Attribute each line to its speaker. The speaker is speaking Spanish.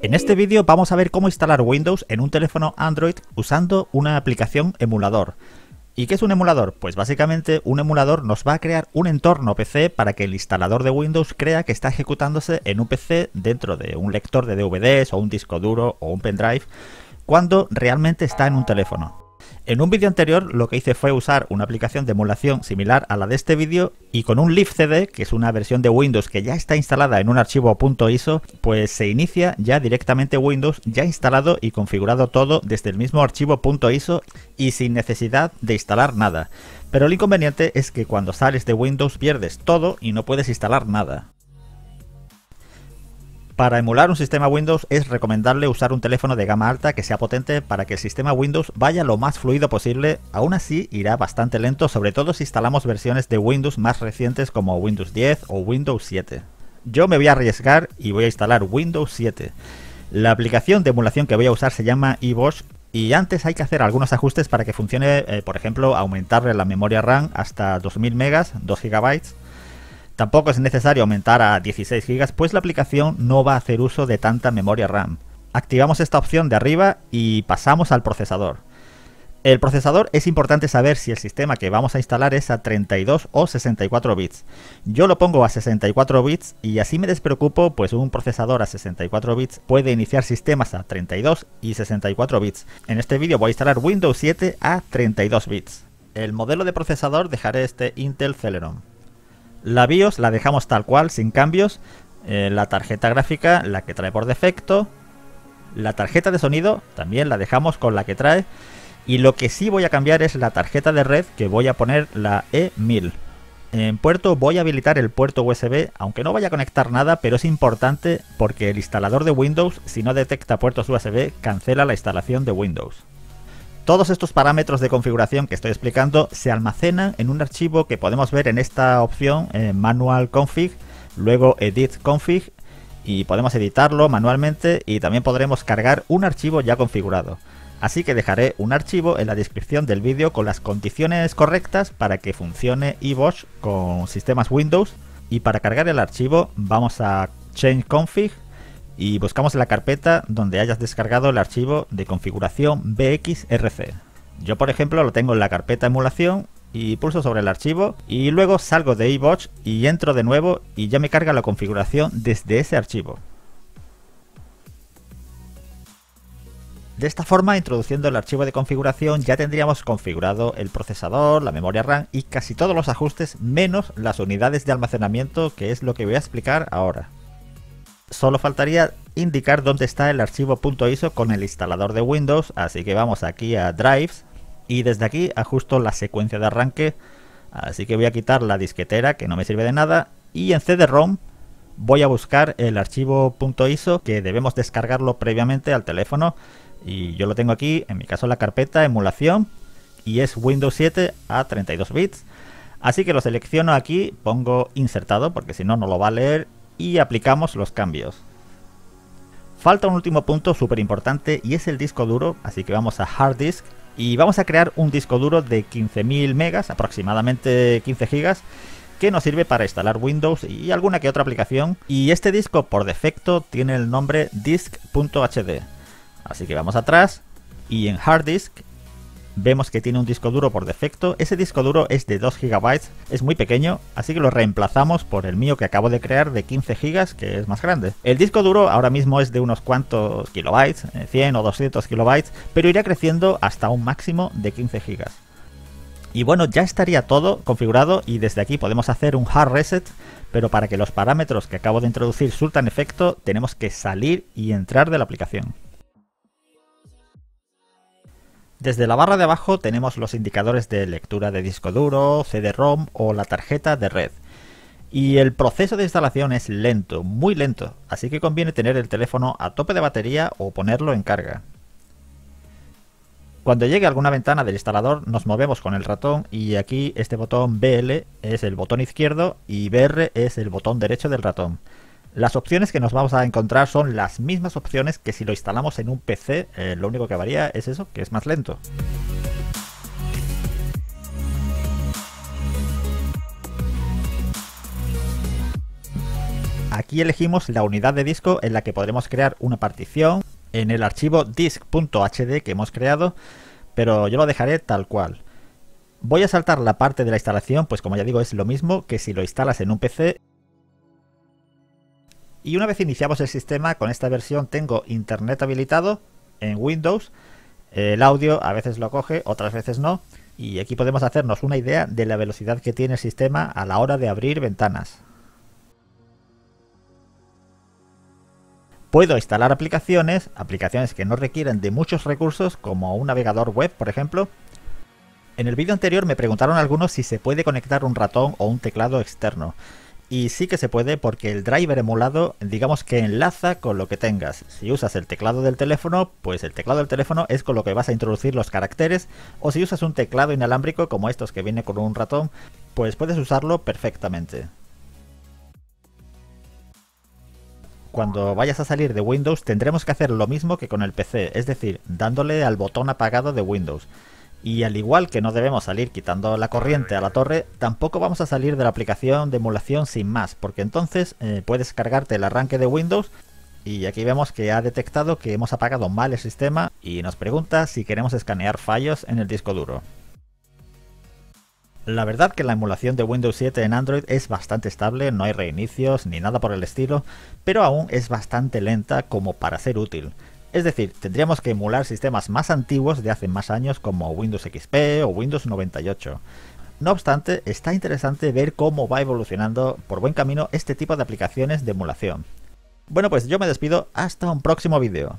Speaker 1: En este vídeo vamos a ver cómo instalar Windows en un teléfono Android usando una aplicación emulador. ¿Y qué es un emulador? Pues básicamente un emulador nos va a crear un entorno PC para que el instalador de Windows crea que está ejecutándose en un PC dentro de un lector de DVDs o un disco duro o un pendrive cuando realmente está en un teléfono. En un vídeo anterior lo que hice fue usar una aplicación de emulación similar a la de este vídeo y con un libcd, que es una versión de Windows que ya está instalada en un archivo .iso, pues se inicia ya directamente Windows ya instalado y configurado todo desde el mismo archivo .iso y sin necesidad de instalar nada. Pero el inconveniente es que cuando sales de Windows pierdes todo y no puedes instalar nada. Para emular un sistema Windows es recomendable usar un teléfono de gama alta que sea potente para que el sistema Windows vaya lo más fluido posible, aún así irá bastante lento, sobre todo si instalamos versiones de Windows más recientes como Windows 10 o Windows 7. Yo me voy a arriesgar y voy a instalar Windows 7. La aplicación de emulación que voy a usar se llama eBosch y antes hay que hacer algunos ajustes para que funcione, eh, por ejemplo, aumentarle la memoria RAM hasta 2000 megas, 2 GB Tampoco es necesario aumentar a 16 GB pues la aplicación no va a hacer uso de tanta memoria RAM. Activamos esta opción de arriba y pasamos al procesador. El procesador es importante saber si el sistema que vamos a instalar es a 32 o 64 bits. Yo lo pongo a 64 bits y así me despreocupo pues un procesador a 64 bits puede iniciar sistemas a 32 y 64 bits. En este vídeo voy a instalar Windows 7 a 32 bits. El modelo de procesador dejaré este Intel Celeron. La BIOS la dejamos tal cual, sin cambios. Eh, la tarjeta gráfica, la que trae por defecto. La tarjeta de sonido también la dejamos con la que trae. Y lo que sí voy a cambiar es la tarjeta de red que voy a poner la E1000. En puerto voy a habilitar el puerto USB, aunque no vaya a conectar nada, pero es importante porque el instalador de Windows, si no detecta puertos USB, cancela la instalación de Windows. Todos estos parámetros de configuración que estoy explicando se almacenan en un archivo que podemos ver en esta opción eh, Manual Config, luego Edit Config y podemos editarlo manualmente y también podremos cargar un archivo ya configurado. Así que dejaré un archivo en la descripción del vídeo con las condiciones correctas para que funcione eBosch con sistemas Windows y para cargar el archivo vamos a change config y buscamos la carpeta donde hayas descargado el archivo de configuración BXRC. Yo por ejemplo lo tengo en la carpeta emulación y pulso sobre el archivo y luego salgo de iBotch y entro de nuevo y ya me carga la configuración desde ese archivo. De esta forma, introduciendo el archivo de configuración, ya tendríamos configurado el procesador, la memoria RAM y casi todos los ajustes menos las unidades de almacenamiento, que es lo que voy a explicar ahora solo faltaría indicar dónde está el archivo .iso con el instalador de Windows, así que vamos aquí a Drives y desde aquí ajusto la secuencia de arranque, así que voy a quitar la disquetera que no me sirve de nada y en CD-ROM voy a buscar el archivo .iso que debemos descargarlo previamente al teléfono y yo lo tengo aquí, en mi caso la carpeta emulación y es Windows 7 a 32 bits. Así que lo selecciono aquí, pongo insertado porque si no, no lo va a leer y aplicamos los cambios. Falta un último punto súper importante y es el disco duro, así que vamos a Hard Disk y vamos a crear un disco duro de 15.000 megas, aproximadamente 15 gigas, que nos sirve para instalar Windows y alguna que otra aplicación. Y este disco por defecto tiene el nombre disk.hd. Así que vamos atrás y en Hard Disk vemos que tiene un disco duro por defecto. Ese disco duro es de 2 GB, es muy pequeño, así que lo reemplazamos por el mío que acabo de crear de 15 GB, que es más grande. El disco duro ahora mismo es de unos cuantos kilobytes, 100 eh, o 200 kilobytes, pero irá creciendo hasta un máximo de 15 GB. Y bueno, ya estaría todo configurado y desde aquí podemos hacer un hard reset, pero para que los parámetros que acabo de introducir surtan efecto, tenemos que salir y entrar de la aplicación. Desde la barra de abajo tenemos los indicadores de lectura de disco duro, CD-ROM o la tarjeta de red. Y el proceso de instalación es lento, muy lento, así que conviene tener el teléfono a tope de batería o ponerlo en carga. Cuando llegue alguna ventana del instalador nos movemos con el ratón y aquí este botón BL es el botón izquierdo y BR es el botón derecho del ratón. Las opciones que nos vamos a encontrar son las mismas opciones que si lo instalamos en un PC, eh, lo único que varía es eso, que es más lento. Aquí elegimos la unidad de disco en la que podremos crear una partición en el archivo disk.hd que hemos creado, pero yo lo dejaré tal cual. Voy a saltar la parte de la instalación, pues como ya digo es lo mismo que si lo instalas en un PC y una vez iniciamos el sistema, con esta versión tengo internet habilitado en Windows. El audio a veces lo coge, otras veces no. Y aquí podemos hacernos una idea de la velocidad que tiene el sistema a la hora de abrir ventanas. Puedo instalar aplicaciones, aplicaciones que no requieren de muchos recursos como un navegador web, por ejemplo. En el vídeo anterior me preguntaron algunos si se puede conectar un ratón o un teclado externo y sí que se puede porque el driver emulado digamos que enlaza con lo que tengas. Si usas el teclado del teléfono, pues el teclado del teléfono es con lo que vas a introducir los caracteres o si usas un teclado inalámbrico como estos que viene con un ratón, pues puedes usarlo perfectamente. Cuando vayas a salir de Windows tendremos que hacer lo mismo que con el PC, es decir, dándole al botón apagado de Windows. Y al igual que no debemos salir quitando la corriente a la torre, tampoco vamos a salir de la aplicación de emulación sin más, porque entonces eh, puedes cargarte el arranque de Windows y aquí vemos que ha detectado que hemos apagado mal el sistema y nos pregunta si queremos escanear fallos en el disco duro. La verdad que la emulación de Windows 7 en Android es bastante estable, no hay reinicios ni nada por el estilo, pero aún es bastante lenta como para ser útil. Es decir, tendríamos que emular sistemas más antiguos de hace más años como Windows XP o Windows 98. No obstante, está interesante ver cómo va evolucionando por buen camino este tipo de aplicaciones de emulación. Bueno, pues yo me despido hasta un próximo vídeo.